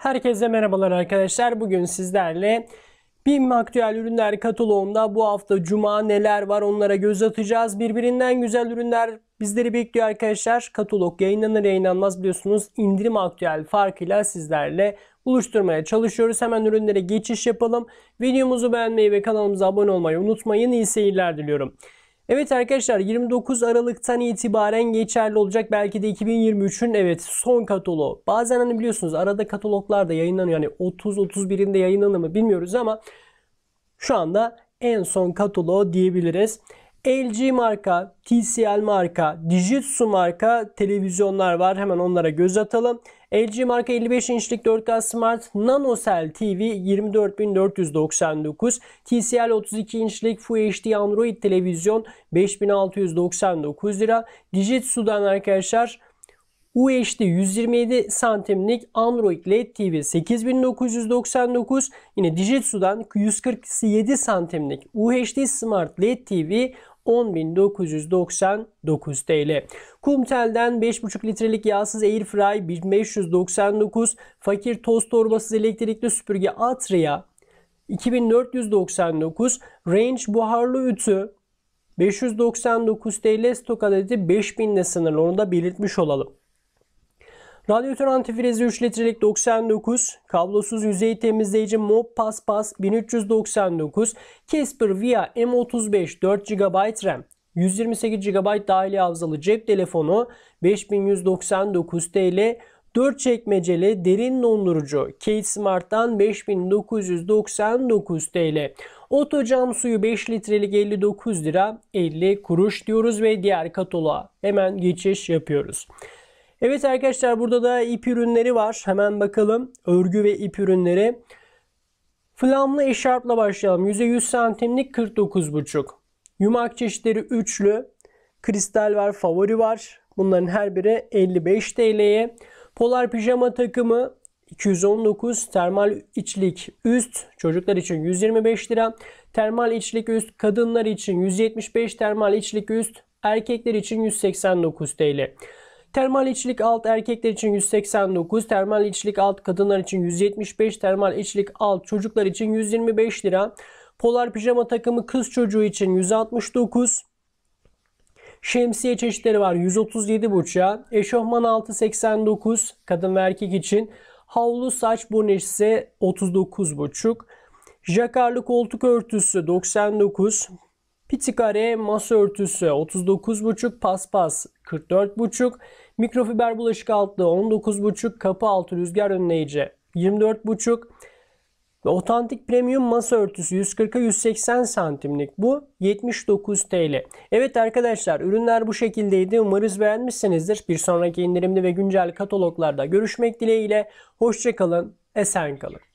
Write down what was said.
Herkese merhabalar arkadaşlar. Bugün sizlerle BİM Aktüel Ürünler Kataloğu'nda bu hafta Cuma neler var onlara göz atacağız. Birbirinden güzel ürünler bizleri bekliyor arkadaşlar. Katalog yayınlanır yayınlanmaz biliyorsunuz indirim aktüel farkıyla sizlerle buluşturmaya çalışıyoruz. Hemen ürünlere geçiş yapalım. Videomuzu beğenmeyi ve kanalımıza abone olmayı unutmayın. İyi seyirler diliyorum. Evet arkadaşlar 29 Aralık'tan itibaren geçerli olacak. Belki de 2023'ün evet son kataloğu. Bazen hani biliyorsunuz arada kataloglar da yayınlanıyor. Yani 30-31'inde yayınlanır mı bilmiyoruz ama şu anda en son kataloğu diyebiliriz. LG marka, TCL marka, Dijitsu marka televizyonlar var. Hemen onlara göz atalım. LG marka 55 inçlik 4K Smart NanoCell TV 24499, TCL 32 inçlik Full HD Android televizyon 5699 lira. Dijitsu'dan arkadaşlar UHD 127 santimlik Android LED TV 8999 yine Digitsu'dan 147 santimlik UHD Smart LED TV 10.999 TL. Kumtel'den 5,5 litrelik yağsız Airfry 1599, fakir toz torbasız elektrikli süpürge Atria 2499, Range buharlı ütü 599 TL stok adedi 5000 ile sınırlı onu da belirtmiş olalım. Radyatör antifrizi 3 litrelik 99, kablosuz yüzey temizleyici Mob Paspas 1399, Casper Via M35 4 GB RAM, 128 GB dahili hafızalı cep telefonu 5199 TL, 4 çekmeceli derin dondurucu Kate Smart'tan 5999 TL. otocam suyu 5 litrelik 59 lira 50 kuruş diyoruz ve diğer kataloğa hemen geçiş yapıyoruz. Evet arkadaşlar burada da ip ürünleri var. Hemen bakalım. Örgü ve ip ürünleri. Flamlı eşarpla başlayalım. %100 santimlik 49,5. Yumak çeşitleri üçlü. Kristal var, favori var. Bunların her biri 55 TL'ye. Polar pijama takımı 219 termal içlik üst çocuklar için 125 lira. Termal içlik üst kadınlar için 175 termal içlik üst erkekler için 189 TL. Termal içlik alt erkekler için 189, termal içlik alt kadınlar için 175, termal içlik alt çocuklar için 125 lira. Polar pijama takımı kız çocuğu için 169, Şemsiye çeşitleri var 137 burça. Eşofman altı 89 kadın ve erkek için. Havlu saç bone ise 39 buçuk. Jakarlı koltuk örtüsü 99. Pitikare masa örtüsü 39,5, paspas 44,5, mikrofiber bulaşık altlığı 19,5, kapı altı rüzgar önleyici 24,5 ve otantik premium masa örtüsü 140'a 180 santimlik bu 79 TL. Evet arkadaşlar ürünler bu şekildeydi. Umarız beğenmişsinizdir. Bir sonraki indirimli ve güncel kataloglarda görüşmek dileğiyle. Hoşçakalın, esen kalın.